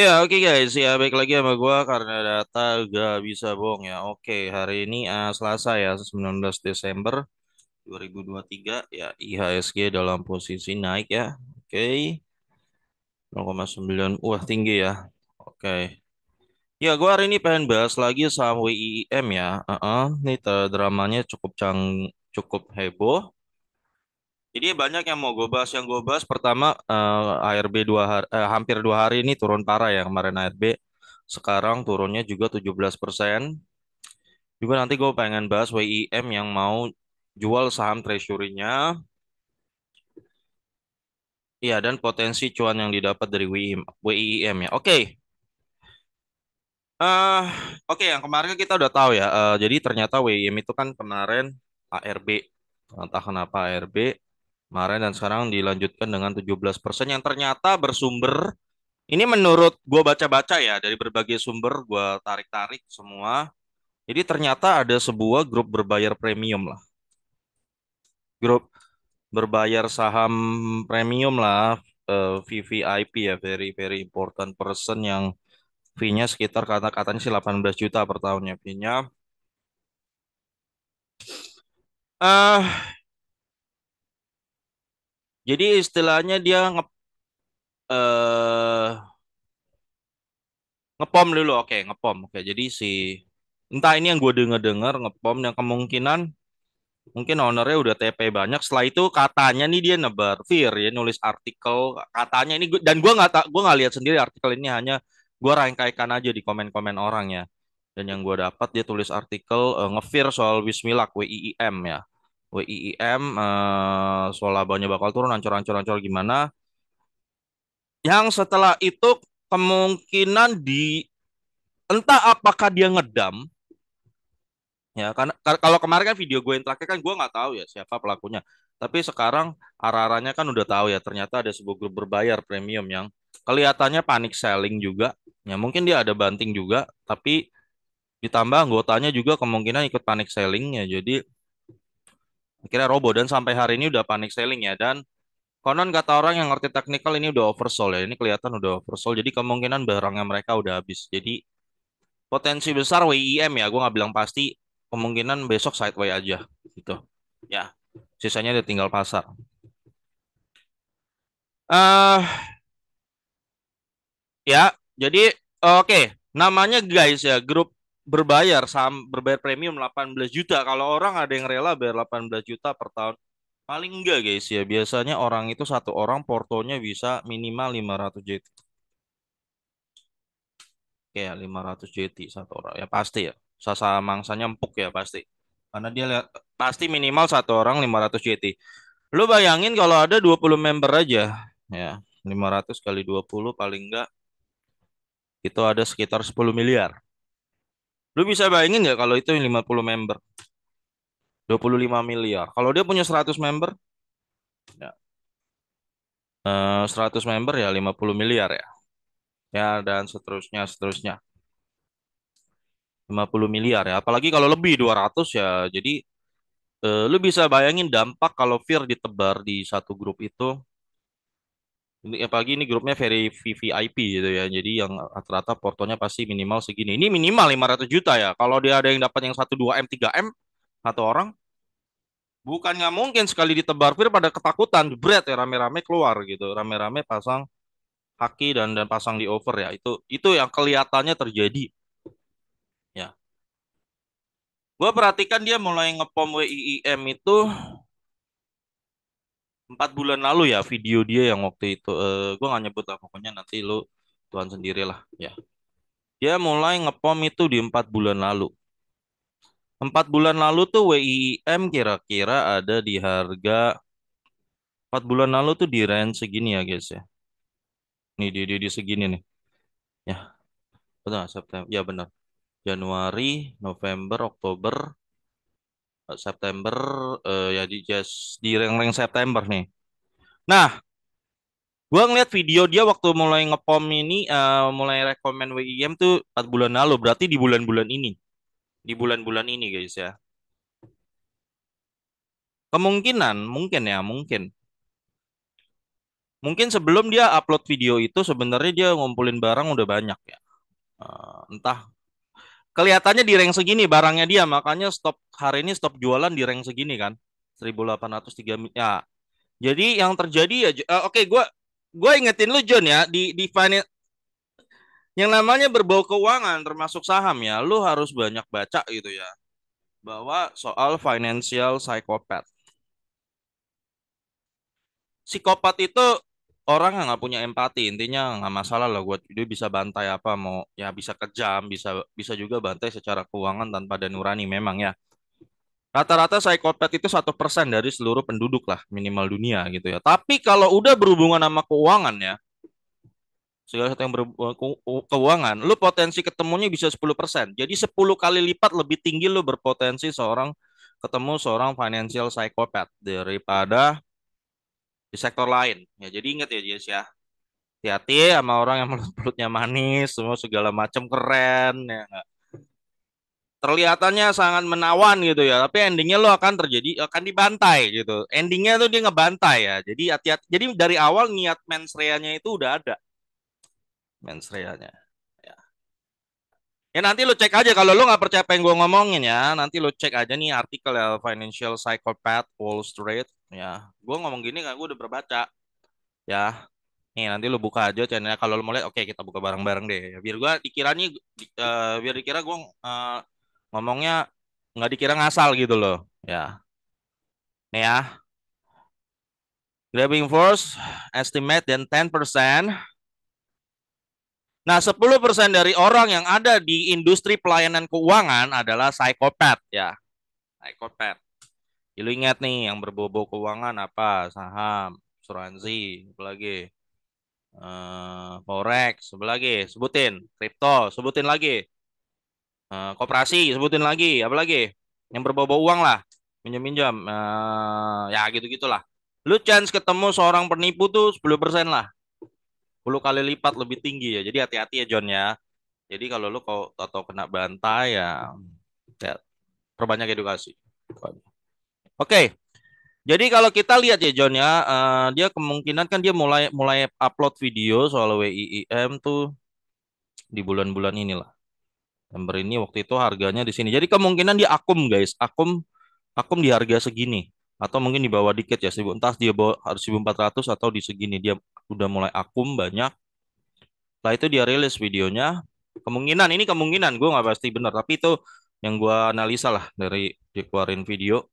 Ya, oke guys. Ya, baik lagi sama gua karena data gak bisa bohong ya. Oke, hari ini uh, Selasa ya, 19 Desember 2023 ya IHSG dalam posisi naik ya. Oke. 0,9 wah tinggi ya. Oke. Ya, gua hari ini pengen bahas lagi saham WIM ya. Heeh, ini terdramanya dramanya cukup cang cukup heboh jadi banyak yang mau gue bahas. Yang gue bahas pertama uh, eh, ARB dua hari, uh, eh, hampir dua hari ini turun parah ya kemarin ARB. Sekarang turunnya juga 17 persen. Juga nanti gue pengen bahas WIM yang mau jual saham treasury-nya. Iya, dan potensi cuan yang didapat dari WIM, WIM ya. Oke. Okay. Uh, eh, Oke, okay, yang kemarin kan kita udah tahu ya. Uh, jadi ternyata WIM itu kan kemarin ARB. Entah kenapa ARB kemarin dan sekarang dilanjutkan dengan 17% yang ternyata bersumber ini menurut gue baca-baca ya dari berbagai sumber gue tarik-tarik semua. Jadi ternyata ada sebuah grup berbayar premium lah. Grup berbayar saham premium lah eh, VVIP ya very very important person yang fee-nya sekitar kata-katanya sih 18 juta per tahunnya fee-nya. uh, jadi istilahnya dia nge eh ngepom dulu, oke ngepom, oke. Jadi si entah ini yang gue denger-dengar ngepom yang kemungkinan mungkin ownernya udah TP banyak. Setelah itu katanya nih dia nebar fear ya nulis artikel katanya ini dan gue nggak gue nggak lihat sendiri artikel ini hanya gue rangkaikan aja di komen-komen orang ya. Dan yang gue dapat dia tulis artikel uh, eh, ngefir soal Wismilak WIIM ya WIIM uh, eh, soal labanya bakal turun ancur-ancur-ancur gimana. Yang setelah itu kemungkinan di entah apakah dia ngedam ya karena kalau kemarin kan video gue yang terakhir kan gue nggak tahu ya siapa pelakunya tapi sekarang arah-arahnya kan udah tahu ya ternyata ada sebuah grup berbayar premium yang kelihatannya panik selling juga ya mungkin dia ada banting juga tapi ditambah anggotanya juga kemungkinan ikut panik selling ya jadi kira robo dan sampai hari ini udah panik selling ya dan konon kata orang yang ngerti teknikal ini udah oversold ya ini kelihatan udah oversold jadi kemungkinan barangnya mereka udah habis jadi potensi besar WIM ya gue nggak bilang pasti kemungkinan besok sideways aja gitu ya sisanya udah tinggal pasar uh, ya jadi oke okay. namanya guys ya grup berbayar saham berbayar premium 18 juta. Kalau orang ada yang rela bayar 18 juta per tahun, paling enggak guys ya. Biasanya orang itu satu orang portonya bisa minimal 500 JT. Oke, ya, 500 JT satu orang. Ya pasti ya. Sasa mangsanya empuk ya pasti. Karena dia lihat pasti minimal satu orang 500 JT. Lu bayangin kalau ada 20 member aja ya. 500 kali 20 paling enggak itu ada sekitar 10 miliar. Lu bisa bayangin ya kalau itu 50 member. 25 miliar. Kalau dia punya 100 member, ya. 100 eh, member ya 50 miliar ya. Ya, dan seterusnya, seterusnya. 50 miliar ya. Apalagi kalau lebih 200 ya. Jadi, eh, lu bisa bayangin dampak kalau Fir ditebar di satu grup itu ini apalagi ini grupnya very VVIP gitu ya. Jadi yang rata-rata portonya pasti minimal segini. Ini minimal 500 juta ya. Kalau dia ada yang dapat yang 1 2 M 3 M satu orang bukan nggak mungkin sekali ditebar Fir pada ketakutan bread ya rame-rame keluar gitu. Rame-rame pasang kaki dan dan pasang di over ya. Itu itu yang kelihatannya terjadi. Ya. Gue perhatikan dia mulai ngepom WIIM itu empat bulan lalu ya video dia yang waktu itu uh, eh, gue gak nyebut lah pokoknya nanti lu tuan sendirilah ya dia mulai ngepom itu di empat bulan lalu empat bulan lalu tuh WIM kira-kira ada di harga empat bulan lalu tuh di range segini ya guys ya nih di di, di segini nih ya betul September ya benar Januari November Oktober September uh, ya di just di reng-reng September nih. Nah, gua ngeliat video dia waktu mulai ngepom ini uh, mulai rekomend WIM tuh 4 bulan lalu, berarti di bulan-bulan ini. Di bulan-bulan ini guys ya. Kemungkinan, mungkin ya, mungkin. Mungkin sebelum dia upload video itu sebenarnya dia ngumpulin barang udah banyak ya. Uh, entah kelihatannya di rank segini barangnya dia makanya stop hari ini stop jualan di rank segini kan 1803 ya jadi yang terjadi ya uh, oke okay, gue gue ingetin lu John ya di di finance yang namanya berbau keuangan termasuk saham ya lu harus banyak baca gitu ya bahwa soal financial psychopath psikopat itu orang yang nggak punya empati intinya nggak masalah lah buat dia bisa bantai apa mau ya bisa kejam bisa bisa juga bantai secara keuangan tanpa ada nurani memang ya rata-rata psikopat itu satu persen dari seluruh penduduk lah minimal dunia gitu ya tapi kalau udah berhubungan sama keuangan ya segala sesuatu yang berhubungan eh, keuangan lu potensi ketemunya bisa 10 persen jadi 10 kali lipat lebih tinggi lu berpotensi seorang ketemu seorang financial psikopat daripada di sektor lain. Ya jadi ingat ya Jis ya. Hati-hati sama orang yang mulut mulutnya manis, semua segala macam keren ya enggak. Terlihatannya sangat menawan gitu ya, tapi endingnya lo akan terjadi akan dibantai gitu. Endingnya tuh dia ngebantai ya. Jadi hati-hati. Jadi dari awal niat mensreanya itu udah ada. Mensreanya. Ya. ya nanti lo cek aja kalau lo nggak percaya apa yang gue ngomongin ya. Nanti lo cek aja nih artikel ya Financial Psychopath Wall Street ya gue ngomong gini kan gue udah berbaca ya nih nanti lu buka aja channelnya kalau lu mau lihat oke okay, kita buka bareng-bareng deh biar gue dikiranya di, uh, biar dikira gue uh, ngomongnya nggak dikira ngasal gitu loh ya nih ya grabbing force estimate dan 10% Nah, 10% dari orang yang ada di industri pelayanan keuangan adalah psikopat ya. Psikopat. Ya, lu ingat nih yang berbobot keuangan apa? Saham, asuransi, apalagi uh, eh, forex, apalagi sebutin, kripto, sebutin lagi. Uh, koperasi, sebutin lagi, apalagi yang berbobot uang lah, minjam-minjam. Uh, eh, ya gitu-gitulah. Lu chance ketemu seorang penipu tuh 10% lah. 10 kali lipat lebih tinggi ya. Jadi hati-hati ya John ya. Jadi kalau lu kau atau kena bantai ya, ya perbanyak edukasi. Oke. Jadi kalau kita lihat ya John ya, uh, dia kemungkinan kan dia mulai mulai upload video soal WIIM tuh di bulan-bulan inilah. September ini waktu itu harganya di sini. Jadi kemungkinan dia akum guys, akum akum di harga segini atau mungkin di bawah dikit ya seribu entah dia bawa harus 1400 atau di segini dia udah mulai akum banyak. Setelah itu dia rilis videonya. Kemungkinan ini kemungkinan gue nggak pasti benar tapi itu yang gue analisa lah dari dikeluarin video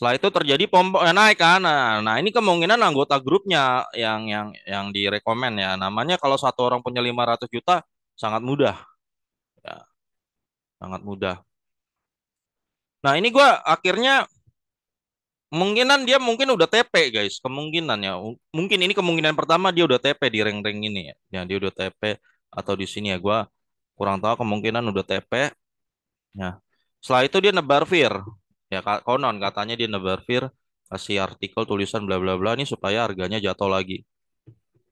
setelah itu terjadi pom eh, naik kan. Nah, nah, ini kemungkinan anggota grupnya yang yang yang direkomen ya. Namanya kalau satu orang punya 500 juta sangat mudah. Ya. Sangat mudah. Nah, ini gue akhirnya kemungkinan dia mungkin udah TP, guys. Kemungkinan ya. Mungkin ini kemungkinan pertama dia udah TP di ring-ring ini ya. ya. dia udah TP atau di sini ya gue kurang tahu kemungkinan udah TP. Ya. Setelah itu dia nebar fear ya konon katanya dia nebarfir kasih artikel tulisan bla bla bla ini supaya harganya jatuh lagi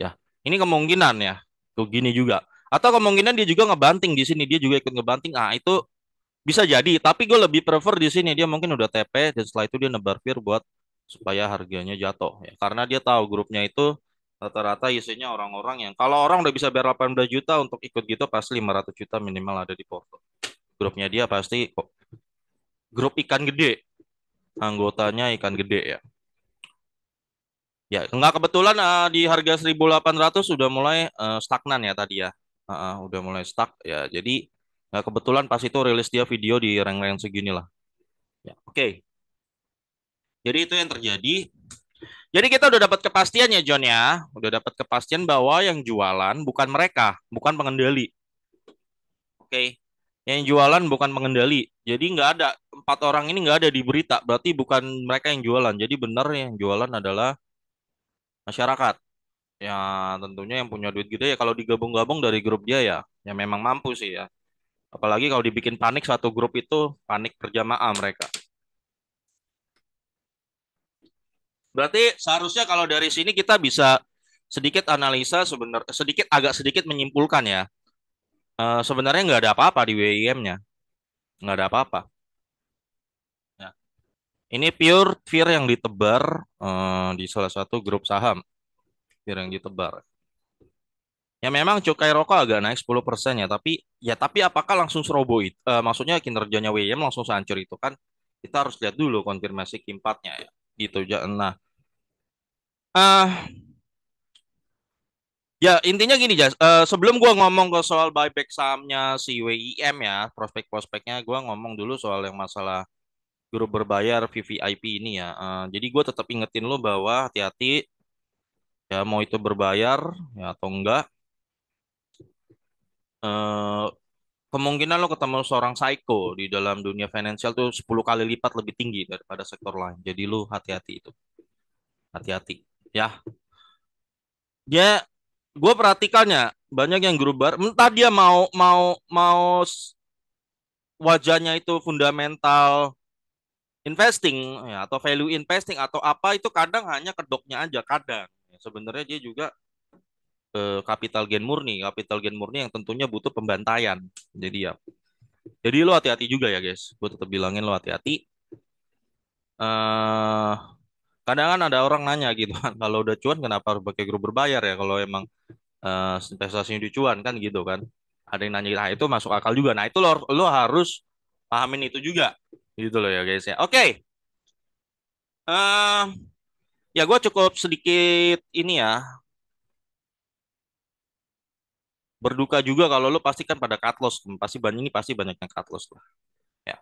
ya ini kemungkinan ya tuh gini juga atau kemungkinan dia juga ngebanting di sini dia juga ikut ngebanting ah itu bisa jadi tapi gue lebih prefer di sini dia mungkin udah TP dan setelah itu dia nebarfir buat supaya harganya jatuh ya karena dia tahu grupnya itu rata-rata isinya orang-orang yang kalau orang udah bisa bayar 18 juta untuk ikut gitu pasti 500 juta minimal ada di Porto grupnya dia pasti grup ikan gede. Anggotanya ikan gede ya. Ya, enggak kebetulan uh, di harga 1.800 sudah mulai uh, stagnan ya tadi ya. Uh, uh, udah mulai stuck ya. Jadi nggak kebetulan pas itu rilis dia video di reng-reng segini lah. Ya, oke. Okay. Jadi itu yang terjadi. Jadi kita udah dapat kepastian ya John ya. Udah dapat kepastian bahwa yang jualan bukan mereka, bukan pengendali. Oke. Okay. Yang jualan bukan pengendali. Jadi nggak ada empat orang ini nggak ada di berita, berarti bukan mereka yang jualan. Jadi benar yang jualan adalah masyarakat. Ya tentunya yang punya duit gede ya kalau digabung-gabung dari grup dia ya, ya memang mampu sih ya. Apalagi kalau dibikin panik satu grup itu panik berjamaah mereka. Berarti seharusnya kalau dari sini kita bisa sedikit analisa sebenarnya sedikit agak sedikit menyimpulkan ya. e, sebenarnya nggak ada apa-apa di WIM-nya. Nggak ada apa-apa. Ini pure fear yang ditebar uh, di salah satu grup saham. Fear yang ditebar. Ya memang cukai rokok agak naik 10% ya, tapi ya tapi apakah langsung serobo itu? Uh, eh, maksudnya kinerjanya WM langsung hancur itu kan kita harus lihat dulu konfirmasi kimpatnya ya. Gitu ya. Nah, uh, ya intinya gini Jas, uh, eh, sebelum gue ngomong ke soal buyback sahamnya si WIM ya, prospek-prospeknya gue ngomong dulu soal yang masalah Guru berbayar VVIP ini ya. Uh, jadi gue tetap ingetin lo bahwa hati-hati ya mau itu berbayar ya atau enggak. Uh, kemungkinan lo ketemu seorang psycho di dalam dunia finansial tuh 10 kali lipat lebih tinggi daripada sektor lain. Jadi lo hati-hati itu. Hati-hati ya. Dia gue perhatikannya banyak yang gerubar entah dia mau mau mau wajahnya itu fundamental investing ya, atau value investing atau apa itu kadang hanya kedoknya aja kadang ya, sebenarnya dia juga eh, capital gain murni capital gain murni yang tentunya butuh pembantaian jadi ya jadi lo hati-hati juga ya guys gue tetap bilangin lo hati-hati eh, kadang kan ada orang nanya gitu kan kalau udah cuan kenapa harus pakai grup berbayar ya kalau emang eh, investasinya cuan kan gitu kan ada yang nanya nah itu masuk akal juga nah itu lo lo harus pahamin itu juga Gitu loh ya guys ya. Oke. Okay. Ehm, uh, ya gue cukup sedikit ini ya. Berduka juga kalau lo pasti kan pada cut loss. Pasti banyak ini pasti banyak yang cut loss lah. Ya,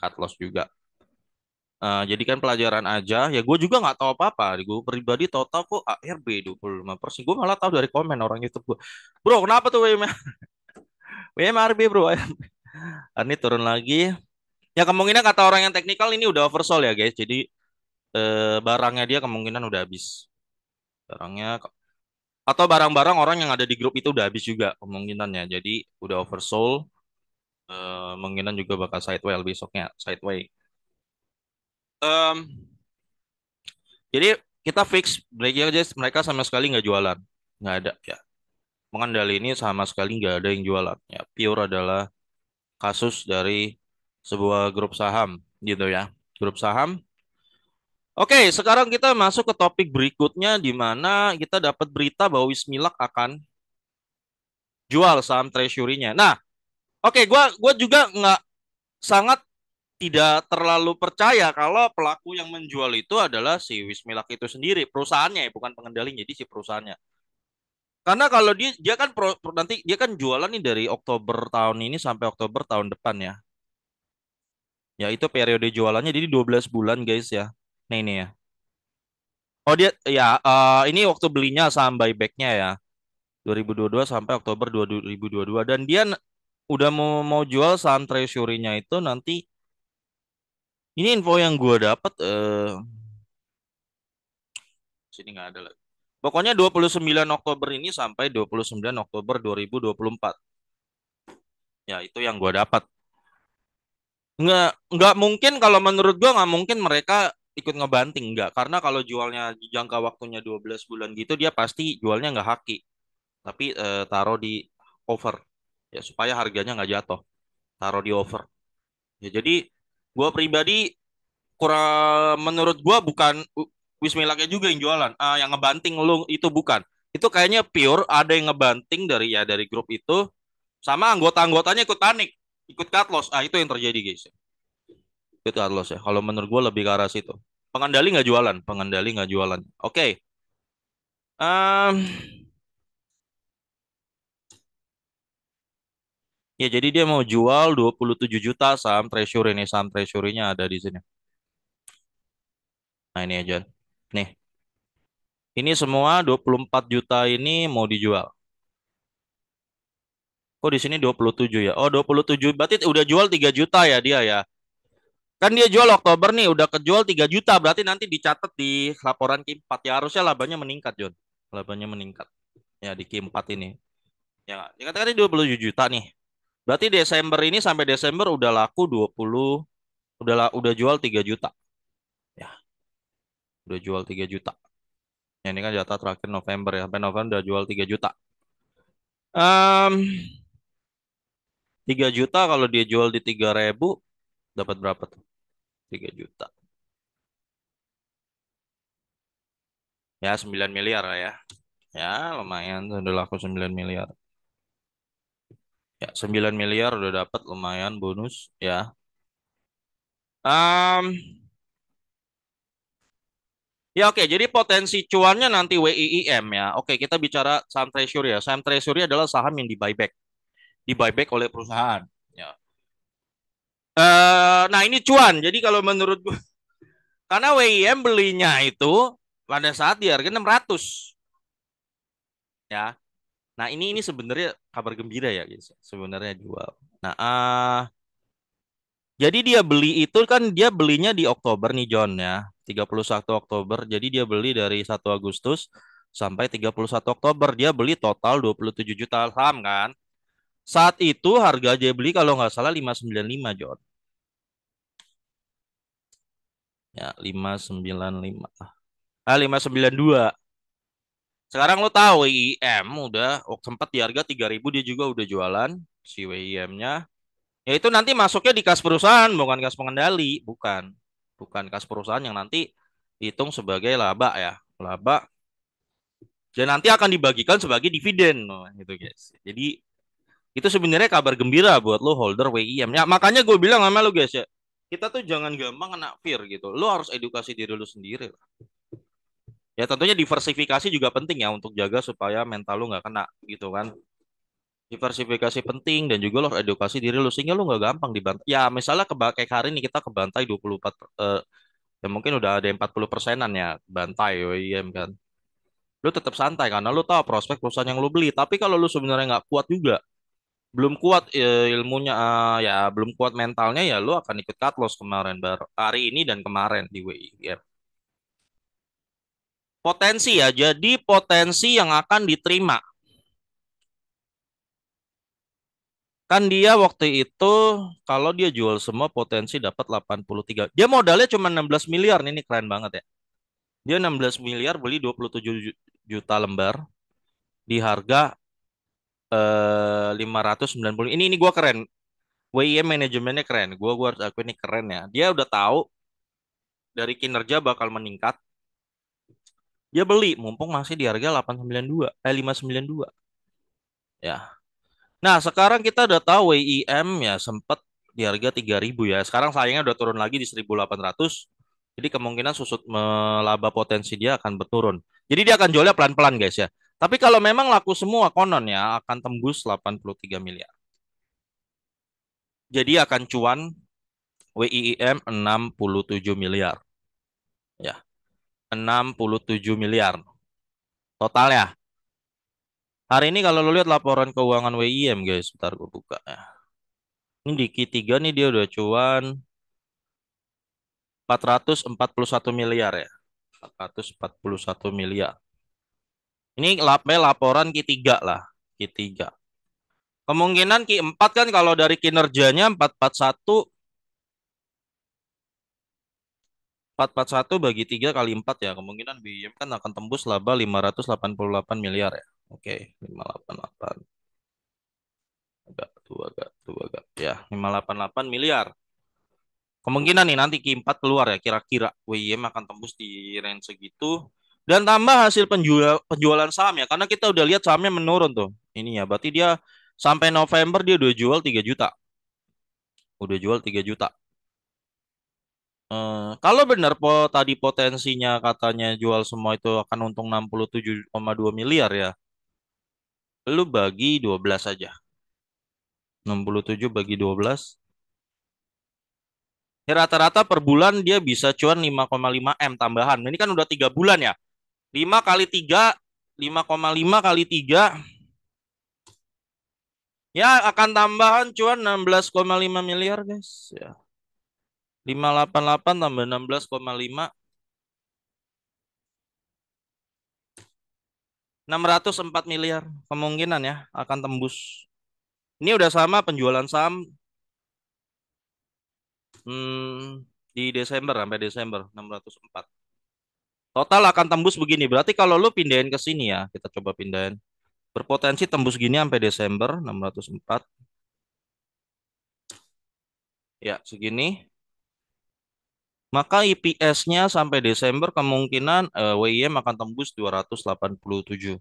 cut loss juga. Uh, kan pelajaran aja. Ya gue juga nggak tahu apa-apa. Gue pribadi total kok ARB 25%. Gue malah tahu dari komen orang YouTube gue. Bro, kenapa tuh WMR? WMRB bro. Ini turun lagi. Ya kemungkinan kata orang yang teknikal ini udah oversold ya guys. Jadi eh, barangnya dia kemungkinan udah habis. Barangnya atau barang-barang orang yang ada di grup itu udah habis juga kemungkinannya. Jadi udah oversold. Eh, kemungkinan juga bakal sideway besoknya sideway. Um, jadi kita fix breaking aja ya, mereka sama sekali nggak jualan, nggak ada ya. mengendali ini sama sekali nggak ada yang jualan ya. Pure adalah kasus dari sebuah grup saham gitu ya grup saham Oke, sekarang kita masuk ke topik berikutnya di mana kita dapat berita bahwa Wismilak akan jual saham treasury-nya. Nah, oke, gua gua juga nggak sangat tidak terlalu percaya kalau pelaku yang menjual itu adalah si Wismilak itu sendiri, perusahaannya ya, bukan pengendali, jadi si perusahaannya. Karena kalau dia dia kan pro, nanti dia kan jualan nih dari Oktober tahun ini sampai Oktober tahun depan ya. Ya itu periode jualannya jadi 12 bulan guys ya. Nah ini ya. Oh dia ya uh, ini waktu belinya saham buybacknya ya. 2022 sampai Oktober 2022 dan dia udah mau mau jual saham treasury-nya itu nanti ini info yang gue dapat eh uh, sini nggak ada lagi. Pokoknya 29 Oktober ini sampai 29 Oktober 2024. Ya, itu yang gue dapat nggak nggak mungkin kalau menurut gua nggak mungkin mereka ikut ngebanting nggak karena kalau jualnya jangka waktunya 12 bulan gitu dia pasti jualnya nggak haki tapi eh, taruh di over ya supaya harganya nggak jatuh taruh di over ya jadi gua pribadi kurang menurut gua bukan Wismilaknya juga yang jualan ah, yang ngebanting lu itu bukan itu kayaknya pure ada yang ngebanting dari ya dari grup itu sama anggota-anggotanya ikut panik ikut cut loss. Ah, itu yang terjadi, guys. Ikut cut loss ya. Kalau menurut gue lebih ke arah situ. Pengendali nggak jualan, pengendali nggak jualan. Oke. Okay. Um, ya jadi dia mau jual 27 juta saham treasury ini saham treasury-nya ada di sini. Nah, ini aja. Nih. Ini semua 24 juta ini mau dijual. Kok di sini 27 ya. Oh, 27. Berarti udah jual 3 juta ya dia ya. Kan dia jual Oktober nih, udah kejual 3 juta. Berarti nanti dicatat di laporan Q4. Ya harusnya labanya meningkat, John. Labanya meningkat. Ya, di Q4 ini. Ya, dikatakan ini 27 juta nih. Berarti Desember ini sampai Desember udah laku 20 udah udah jual 3 juta. Ya. Udah jual 3 juta. Ya, ini kan jatah terakhir November ya. Sampai November udah jual 3 juta. Um, 3 juta kalau dia jual di tiga ribu dapat berapa tuh? 3 juta. Ya, 9 miliar lah ya. Ya, lumayan tuh udah laku 9 miliar. Ya, 9 miliar udah dapat lumayan bonus ya. Um, Ya oke, jadi potensi cuannya nanti WIIM ya. Oke, kita bicara saham treasury ya. Saham treasury adalah saham yang di buyback di buyback oleh perusahaan. Ya. Uh, nah ini cuan. Jadi kalau menurut gue, karena WIM belinya itu pada saat di harga 600. Ya. Nah ini ini sebenarnya kabar gembira ya guys. Sebenarnya jual. Nah uh, jadi dia beli itu kan dia belinya di Oktober nih John ya. 31 Oktober. Jadi dia beli dari 1 Agustus sampai 31 Oktober dia beli total 27 juta saham kan. Saat itu harga dia beli kalau nggak salah 595, John. Ya, 595. Ah, 592. Sekarang lo tahu WIM udah waktu oh, sempat di harga 3000 dia juga udah jualan si WIM-nya. Ya itu nanti masuknya di kas perusahaan, bukan kas pengendali, bukan. Bukan kas perusahaan yang nanti hitung sebagai laba ya, laba. jadi nanti akan dibagikan sebagai dividen oh, gitu guys. Jadi itu sebenarnya kabar gembira buat lo holder WIM. Ya, makanya gue bilang sama lo guys ya, kita tuh jangan gampang kena fear gitu. Lo harus edukasi diri lo sendiri. Lah. Ya tentunya diversifikasi juga penting ya untuk jaga supaya mental lo nggak kena gitu kan. Diversifikasi penting dan juga lo harus edukasi diri lo sehingga lo nggak gampang dibantai. Ya misalnya keba kayak hari ini kita kebantai 24 eh, ya mungkin udah ada 40 persenan ya bantai WIM kan. Lo tetap santai karena lo tahu prospek perusahaan yang lo beli. Tapi kalau lo sebenarnya nggak kuat juga, belum kuat eh, ilmunya eh, ya belum kuat mentalnya ya lu akan ikut cut loss kemarin baru hari ini dan kemarin di WIR ya. potensi ya jadi potensi yang akan diterima kan dia waktu itu kalau dia jual semua potensi dapat 83 dia modalnya cuma 16 miliar ini keren banget ya dia 16 miliar beli 27 juta lembar di harga eh, 590 ini ini gue keren WIM manajemennya keren gue gue harus aku ini keren ya dia udah tahu dari kinerja bakal meningkat dia beli mumpung masih di harga 892 eh 592 ya nah sekarang kita udah tahu WIM ya sempet di harga 3000 ya sekarang sayangnya udah turun lagi di 1800 jadi kemungkinan susut melaba potensi dia akan berturun. Jadi dia akan jualnya pelan-pelan guys ya. Tapi kalau memang laku semua konon ya akan tembus 83 miliar. Jadi akan cuan WIIM 67 miliar. Ya. 67 miliar. Total ya. Hari ini kalau lo lihat laporan keuangan WIM guys, bentar gue buka ya. Ini di Q3 nih dia udah cuan 441 miliar ya. 441 miliar. Ini lapel laporan Q3 lah, Q3. Kemungkinan Q4 kan kalau dari kinerjanya 441 441 bagi 3 kali 4 ya. Kemungkinan BIM kan akan tembus laba 588 miliar ya. Oke, 588. Agak tua agak tua agak ya, 588 miliar. Kemungkinan nih nanti Q4 keluar ya kira-kira WIM akan tembus di range segitu. Dan tambah hasil penjual, penjualan saham ya, karena kita udah lihat sahamnya menurun tuh. Ini ya, berarti dia sampai November dia udah jual 3 juta. Udah jual 3 juta. Uh, kalau benar po, tadi potensinya katanya jual semua itu akan untung 67,2 miliar ya. Lu bagi 12 aja. 67 bagi 12 ya, rata-rata per bulan dia bisa cuan 5,5 M tambahan. Ini kan udah tiga bulan ya. 5 kali 3, 5,5 kali 3. Ya, akan tambahan cuan 16,5 miliar, guys. Ya. 588 tambah 16,5. 604 miliar kemungkinan ya akan tembus. Ini udah sama penjualan saham hmm, di Desember sampai Desember 604. Total akan tembus begini. Berarti kalau lu pindahin ke sini ya, kita coba pindahin. Berpotensi tembus gini sampai Desember 604. Ya, segini. Maka IPS-nya sampai Desember kemungkinan eh, WIM akan tembus 287.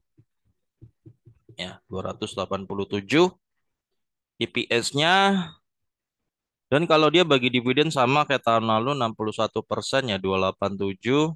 Ya, 287 IPS-nya dan kalau dia bagi dividen sama kayak tahun lalu 61 persen ya 287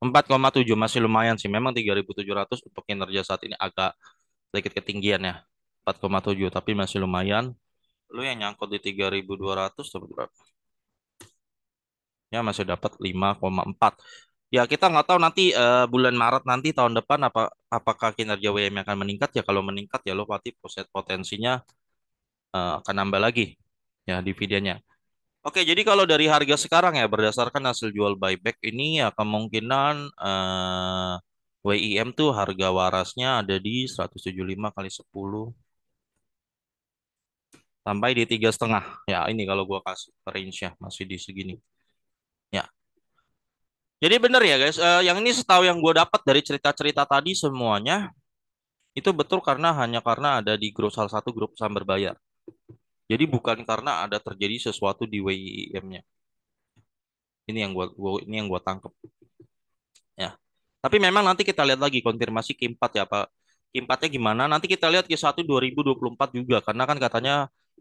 4,7 masih lumayan sih. Memang 3.700 untuk kinerja saat ini agak sedikit ketinggian ya. 4,7 tapi masih lumayan. Lu yang nyangkut di 3.200 dapat berapa? Ya masih dapat 5,4. Ya kita nggak tahu nanti uh, bulan Maret nanti tahun depan apa apakah kinerja WM akan meningkat ya kalau meningkat ya lo pasti potensinya uh, akan nambah lagi ya dividennya. Oke, jadi kalau dari harga sekarang ya berdasarkan hasil jual buyback ini ya kemungkinan eh, WIM tuh harga warasnya ada di 175 kali 10 sampai di tiga setengah. Ya ini kalau gua kasih range ya masih di segini. Ya. Jadi bener ya guys, eh, yang ini setahu yang gue dapat dari cerita-cerita tadi semuanya itu betul karena hanya karena ada di grup salah satu grup saham berbayar. Jadi bukan karena ada terjadi sesuatu di wim nya Ini yang gua, gua ini yang gua tangkep. Ya. Tapi memang nanti kita lihat lagi konfirmasi Q4 ya Pak. q 4 gimana? Nanti kita lihat Q1 2024 juga karena kan katanya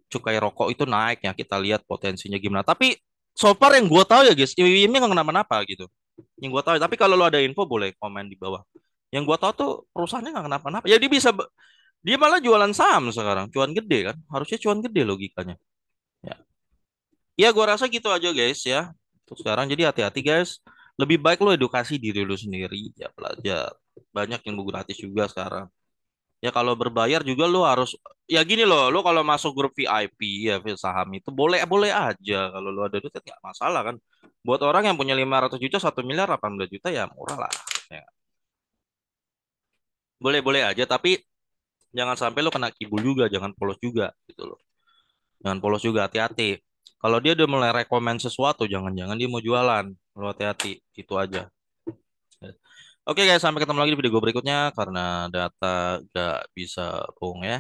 cukai rokok itu naik ya. Kita lihat potensinya gimana. Tapi so far yang gua tahu ya guys, wim nya nggak kenapa-napa gitu. Yang gua tahu. Tapi kalau lo ada info boleh komen di bawah. Yang gua tahu tuh perusahaannya nggak kenapa-napa. Jadi bisa dia malah jualan saham sekarang, cuan gede kan? Harusnya cuan gede logikanya. Ya. Ya gua rasa gitu aja guys ya. Untuk sekarang jadi hati-hati guys. Lebih baik lo edukasi diri lo sendiri ya belajar. Banyak yang gratis juga sekarang. Ya kalau berbayar juga lo harus ya gini loh, lo kalau masuk grup VIP ya saham itu boleh-boleh aja kalau lo ada duit ya, nggak masalah kan. Buat orang yang punya 500 juta, 1 miliar, 18 juta ya murah lah. Ya. Boleh-boleh aja tapi jangan sampai lo kena kibul juga jangan polos juga gitu loh jangan polos juga hati-hati kalau dia udah mulai rekomen sesuatu jangan-jangan dia mau jualan lo hati-hati itu aja oke okay guys sampai ketemu lagi di video gue berikutnya karena data gak bisa bohong ya